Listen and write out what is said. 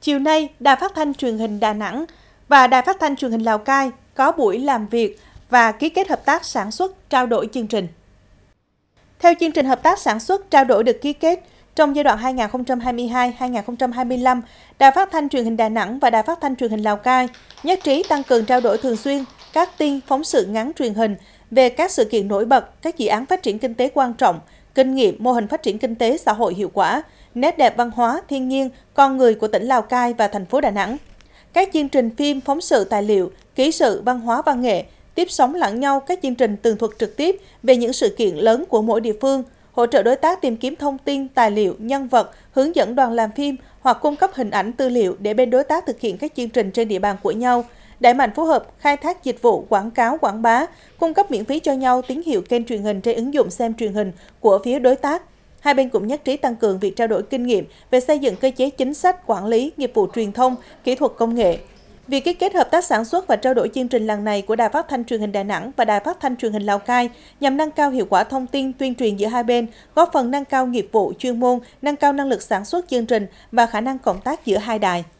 Chiều nay, Đài Phát thanh Truyền hình Đà Nẵng và Đài Phát thanh Truyền hình Lào Cai có buổi làm việc và ký kết hợp tác sản xuất, trao đổi chương trình. Theo chương trình hợp tác sản xuất, trao đổi được ký kết, trong giai đoạn 2022-2025, Đài Phát thanh Truyền hình Đà Nẵng và Đài Phát thanh Truyền hình Lào Cai nhất trí tăng cường trao đổi thường xuyên các tin phóng sự ngắn truyền hình về các sự kiện nổi bật, các dự án phát triển kinh tế quan trọng, kinh nghiệm, mô hình phát triển kinh tế xã hội hiệu quả, nét đẹp văn hóa, thiên nhiên, con người của tỉnh Lào Cai và thành phố Đà Nẵng. Các chương trình phim, phóng sự tài liệu, ký sự, văn hóa, văn nghệ, tiếp sóng lẫn nhau các chương trình tường thuật trực tiếp về những sự kiện lớn của mỗi địa phương, hỗ trợ đối tác tìm kiếm thông tin, tài liệu, nhân vật, hướng dẫn đoàn làm phim hoặc cung cấp hình ảnh tư liệu để bên đối tác thực hiện các chương trình trên địa bàn của nhau – đẩy mạnh phối hợp khai thác dịch vụ quảng cáo quảng bá, cung cấp miễn phí cho nhau tín hiệu kênh truyền hình trên ứng dụng xem truyền hình của phía đối tác. Hai bên cũng nhất trí tăng cường việc trao đổi kinh nghiệm về xây dựng cơ chế chính sách, quản lý, nghiệp vụ truyền thông, kỹ thuật công nghệ. Việc ký kết hợp tác sản xuất và trao đổi chương trình lần này của Đài Phát thanh Truyền hình Đà Nẵng và Đài Phát thanh Truyền hình Lào Cai nhằm nâng cao hiệu quả thông tin tuyên truyền giữa hai bên, góp phần nâng cao nghiệp vụ chuyên môn, nâng cao năng lực sản xuất chương trình và khả năng cộng tác giữa hai đài.